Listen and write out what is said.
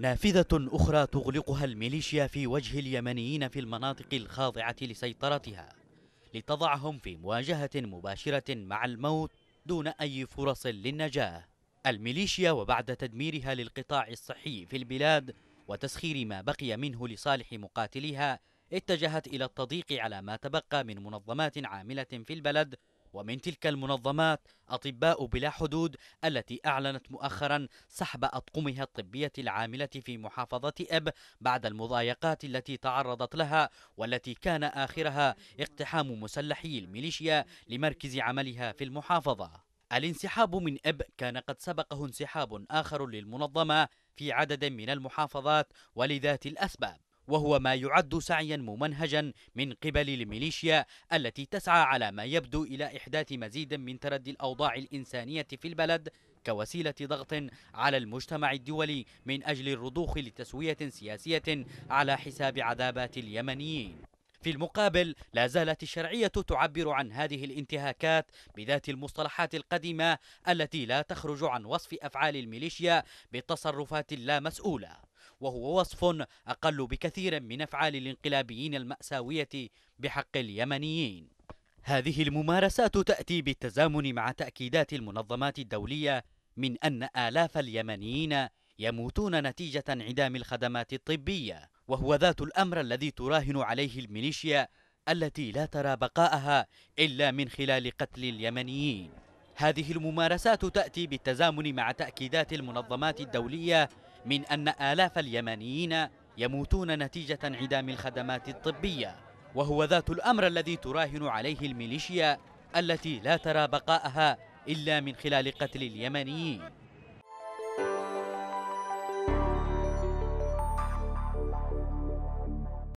نافذة أخرى تغلقها الميليشيا في وجه اليمنيين في المناطق الخاضعة لسيطرتها لتضعهم في مواجهة مباشرة مع الموت دون أي فرص للنجاة الميليشيا وبعد تدميرها للقطاع الصحي في البلاد وتسخير ما بقي منه لصالح مقاتليها اتجهت إلى التضييق على ما تبقى من منظمات عاملة في البلد ومن تلك المنظمات أطباء بلا حدود التي أعلنت مؤخرا سحب أطقمها الطبية العاملة في محافظة إب بعد المضايقات التي تعرضت لها والتي كان آخرها اقتحام مسلحي الميليشيا لمركز عملها في المحافظة الانسحاب من إب كان قد سبقه انسحاب آخر للمنظمة في عدد من المحافظات ولذات الأسباب وهو ما يعد سعيا ممنهجا من قبل الميليشيا التي تسعى على ما يبدو إلى إحداث مزيد من تردي الأوضاع الإنسانية في البلد كوسيلة ضغط على المجتمع الدولي من أجل الرضوخ لتسوية سياسية على حساب عذابات اليمنيين في المقابل لا زالت الشرعية تعبر عن هذه الانتهاكات بذات المصطلحات القديمة التي لا تخرج عن وصف أفعال الميليشيا بالتصرفات لا مسؤولة وهو وصف أقل بكثير من أفعال الانقلابيين المأساوية بحق اليمنيين هذه الممارسات تأتي بالتزامن مع تأكيدات المنظمات الدولية من أن آلاف اليمنيين يموتون نتيجة انعدام الخدمات الطبية وهو ذات الأمر الذي تراهن عليه الميليشيا التي لا ترى بقاءها إلا من خلال قتل اليمنيين هذه الممارسات تأتي بالتزامن مع تأكيدات المنظمات الدولية من أن آلاف اليمنيين يموتون نتيجة انعدام الخدمات الطبية وهو ذات الأمر الذي تراهن عليه الميليشيا التي لا ترى بقاءها إلا من خلال قتل اليمنيين